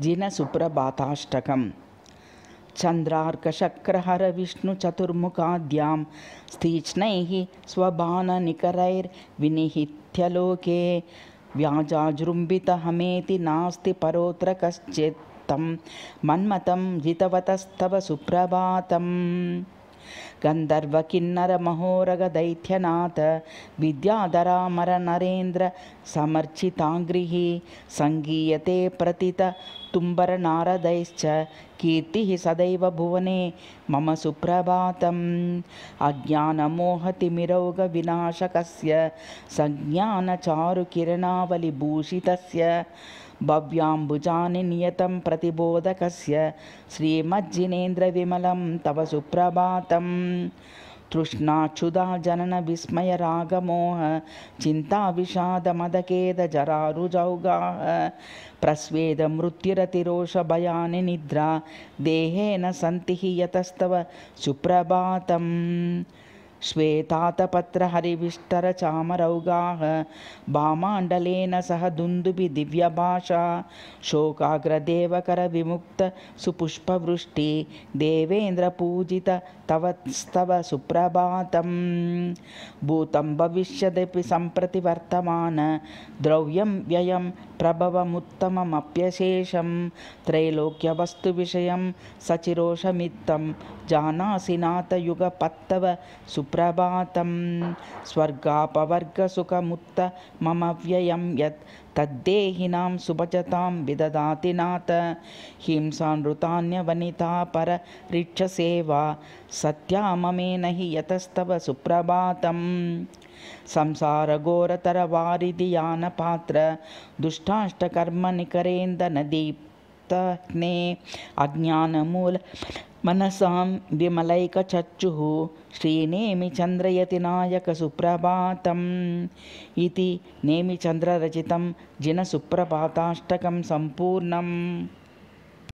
जिनसुप्रभाताष्टकं चन्द्रार्कशक्रहरविष्णुचतुर्मुखाद्यां तीक्ष्णैः स्वभाणनिकरैर्विनिहित्यलोके व्याजाजृम्बितःहमेति नास्ति परोत्र कश्चित्तं मन्मतं जितवतस्तव सुप्रभातम् गन्धर्वकिन्नरमहोरगदैत्यनाथ समर्चिताङ्घ्रिः सङ्गीयते प्रतित तुम्बर नारदैश्च कीर्तिः सदैव भुवने मम सुप्रभातम् अज्ञानमोहतिमिरोगविनाशकस्य संज्ञानचारुकिरणावलिभूषितस्य भव्याम्बुजानि नियतं प्रतिबोधकस्य श्रीमज्जिनेन्द्रविमलं तव सुप्रभातं तृष्णाक्षुधा जननविस्मयरागमोह चिन्ताविषाद मदकेदजरारुजौगाः प्रस्वेद निद्रा देहेन सन्ति हि यतस्तव सुप्रभातम् श्वेतातपत्रहरिविष्टरचामरौगाः भामाण्डलेन सह दुन्दुभि दिव्यभाषा शोकाग्रदेवकरविमुक्तसुपुष्पवृष्टि देवेन्द्रपूजित तवस्तव सुप्रभातं भूतं भविष्यदपि सम्प्रति वर्तमान द्रव्यं व्ययं प्रभवमुत्तममप्यशेषं त्रैलोक्यवस्तुविषयं सचिरोषमित्तं जानासि नाथयुगपत्तव सु प्रभातं स्वर्गापवर्गसुखमुक्तममव्ययं यत् तद्देहिनां सुभजतां विदधाति नाथ हिंसानृतान्यवनिता सत्या ममेन हि यतस्तव सुप्रभातम् संसारघोरतरवारिधियानपात्र यानपात्र अज्ञानमूल मनसां श्रीनेमिचन्द्रयति श्रीनेमिचन्द्रयतिनायकसुप्रभातम् इति नेमिचन्द्ररचितं जिनसुप्रभाताष्टकं सम्पूर्णम्